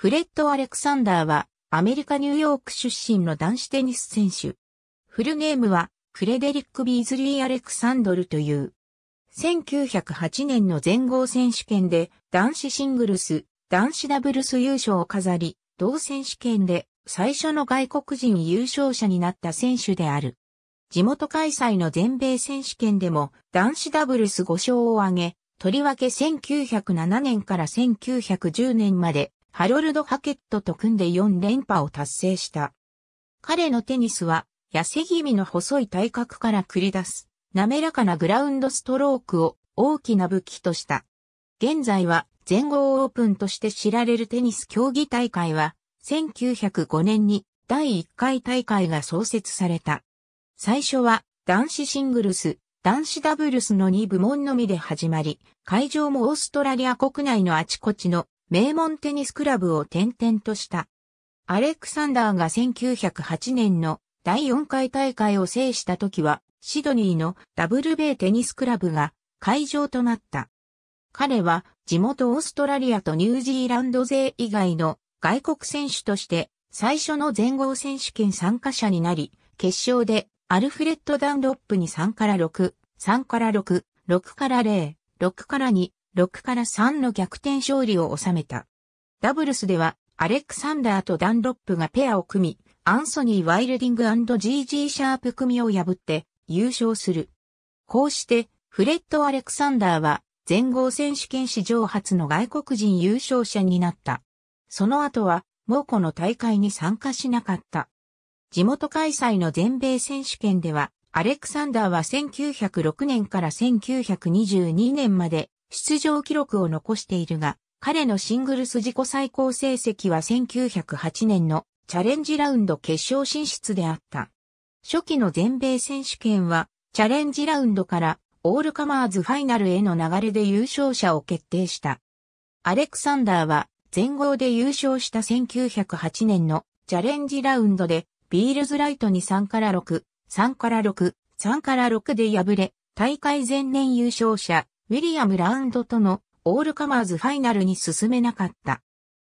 フレッド・アレクサンダーは、アメリカ・ニューヨーク出身の男子テニス選手。フルネームは、フレデリック・ビーズリー・アレクサンドルという。1908年の全豪選手権で、男子シングルス、男子ダブルス優勝を飾り、同選手権で最初の外国人優勝者になった選手である。地元開催の全米選手権でも男子ダブルス5勝を挙げ、とりわけ1907年から1910年までハロルド・ハケットと組んで4連覇を達成した。彼のテニスは、痩せ気味の細い体格から繰り出す、滑らかなグラウンドストロークを大きな武器とした。現在は全豪オープンとして知られるテニス競技大会は、1905年に第1回大会が創設された。最初は男子シングルス、男子ダブルスの2部門のみで始まり、会場もオーストラリア国内のあちこちの名門テニスクラブを転々とした。アレクサンダーが1908年の第4回大会を制した時は、シドニーのダブルベイテニスクラブが会場となった。彼は地元オーストラリアとニュージーランド勢以外の外国選手として最初の全豪選手権参加者になり、決勝でアルフレッド・ダンロップに3から6、3から6、6から0、6から2、6から3の逆転勝利を収めた。ダブルスでは、アレクサンダーとダンロップがペアを組み、アンソニー・ワイルディング &GG シャープ組を破って優勝する。こうして、フレッド・アレクサンダーは、全豪選手権史上初の外国人優勝者になった。その後は、猛虎の大会に参加しなかった。地元開催の全米選手権では、アレクサンダーは1906年から1922年まで出場記録を残しているが、彼のシングルス自己最高成績は1908年のチャレンジラウンド決勝進出であった。初期の全米選手権は、チャレンジラウンドからオールカマーズファイナルへの流れで優勝者を決定した。アレクサンダーは、全豪で優勝した1908年のチャレンジラウンドで、ビールズライトに3から6、3から6、3から6で敗れ、大会前年優勝者、ウィリアム・ラウンドとのオールカマーズファイナルに進めなかった。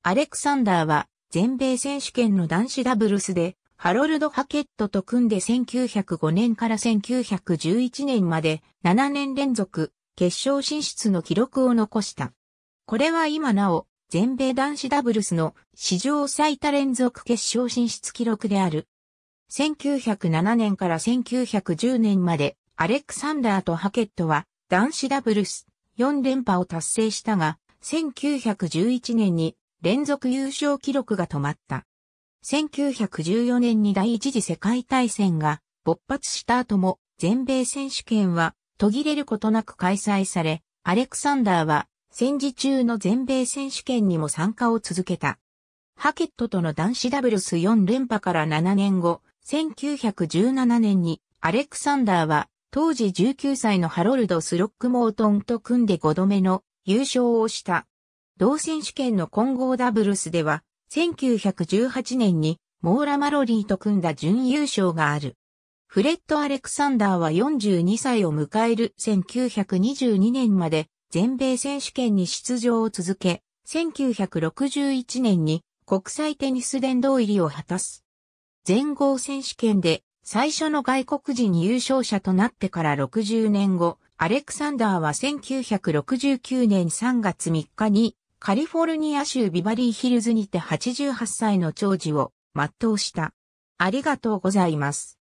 アレクサンダーは全米選手権の男子ダブルスでハロルド・ハケットと組んで1905年から1911年まで7年連続決勝進出の記録を残した。これは今なお全米男子ダブルスの史上最多連続決勝進出記録である。1907年から1910年までアレクサンダーとハケットは男子ダブルス4連覇を達成したが、1911年に連続優勝記録が止まった。1914年に第一次世界大戦が勃発した後も全米選手権は途切れることなく開催され、アレクサンダーは戦時中の全米選手権にも参加を続けた。ハケットとの男子ダブルス4連覇から7年後、1917年にアレクサンダーは当時19歳のハロルド・スロックモートンと組んで5度目の優勝をした。同選手権の混合ダブルスでは、1918年にモーラ・マロリーと組んだ準優勝がある。フレッド・アレクサンダーは42歳を迎える1922年まで全米選手権に出場を続け、1961年に国際テニス殿堂入りを果たす。全豪選手権で最初の外国人優勝者となってから60年後、アレクサンダーは1969年3月3日にカリフォルニア州ビバリーヒルズにて88歳の長寿を全うした。ありがとうございます。